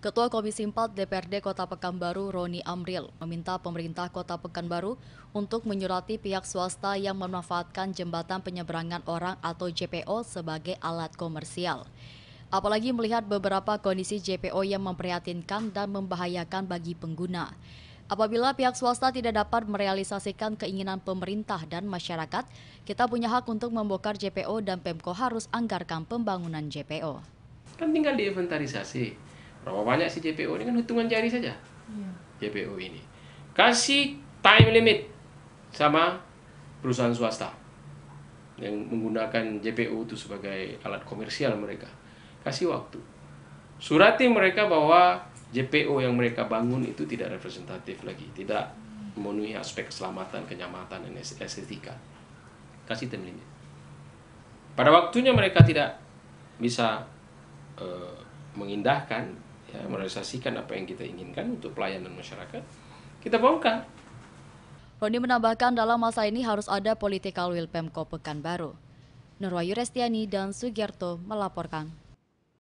Ketua Komisi 4 DPRD Kota Pekanbaru Roni Amril meminta pemerintah Kota Pekanbaru untuk menyurati pihak swasta yang memanfaatkan jembatan penyeberangan orang atau JPO sebagai alat komersial. Apalagi melihat beberapa kondisi JPO yang memprihatinkan dan membahayakan bagi pengguna. Apabila pihak swasta tidak dapat merealisasikan keinginan pemerintah dan masyarakat, kita punya hak untuk membongkar JPO dan Pemko harus anggarkan pembangunan JPO. Kan tinggal diinventarisasi Berapa banyak sih JPO ini kan hitungan jari saja. yeah. JPO ini. Kasih time limit sama perusahaan swasta yang menggunakan JPO itu sebagai alat komersial mereka. Kasih waktu. Surati mereka bahwa JPO yang mereka bangun itu tidak representatif lagi, tidak memenuhi aspek keselamatan, kenyamanan, dan estetika. Kasih time limit. Pada waktunya mereka tidak bisa uh, mengindahkan ya, merealisasikan apa yang kita inginkan untuk pelayanan masyarakat, kita bongkar. Roni menambahkan dalam masa ini harus ada political will Pemko Pekanbaru. Nurwayu Restiani dan Sugiarto melaporkan.